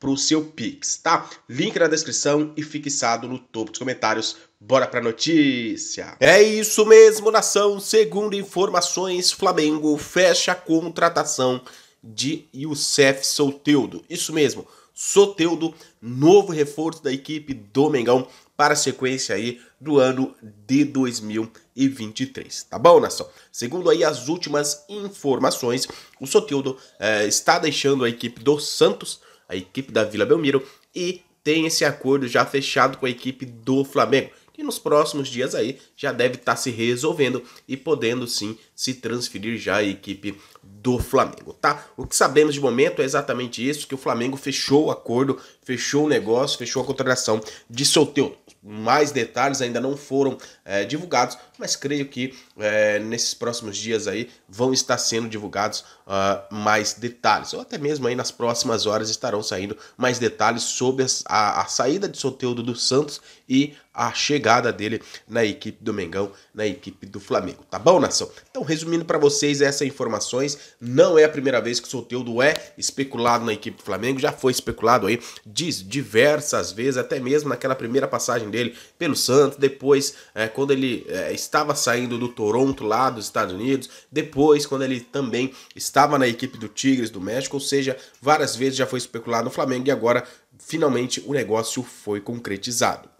para o seu Pix, tá? Link na descrição e fixado no topo dos comentários. Bora pra notícia! É isso mesmo, nação! Segundo informações, Flamengo fecha a contratação de Youssef Soteudo. Isso mesmo, Soteudo, novo reforço da equipe do Mengão para a sequência aí do ano de 2023, tá bom, nação? Segundo aí as últimas informações, o Soteudo eh, está deixando a equipe do Santos a equipe da Vila Belmiro, e tem esse acordo já fechado com a equipe do Flamengo, que nos próximos dias aí já deve estar tá se resolvendo e podendo sim se transferir já a equipe do Flamengo, tá? O que sabemos de momento é exatamente isso, que o Flamengo fechou o acordo, fechou o negócio, fechou a contratação de Soteldo mais detalhes ainda não foram é, divulgados, mas creio que é, nesses próximos dias aí vão estar sendo divulgados uh, mais detalhes, ou até mesmo aí nas próximas horas estarão saindo mais detalhes sobre a, a, a saída de Soteudo do Santos e a chegada dele na equipe do Mengão, na equipe do Flamengo. Tá bom, nação? Então, resumindo para vocês essas informações, não é a primeira vez que o Soteudo é especulado na equipe do Flamengo, já foi especulado aí diz, diversas vezes, até mesmo naquela primeira passagem dele pelo Santos, depois é, quando ele é, estava saindo do Toronto lá dos Estados Unidos, depois quando ele também estava na equipe do Tigres do México, ou seja, várias vezes já foi especulado no Flamengo e agora finalmente o negócio foi concretizado.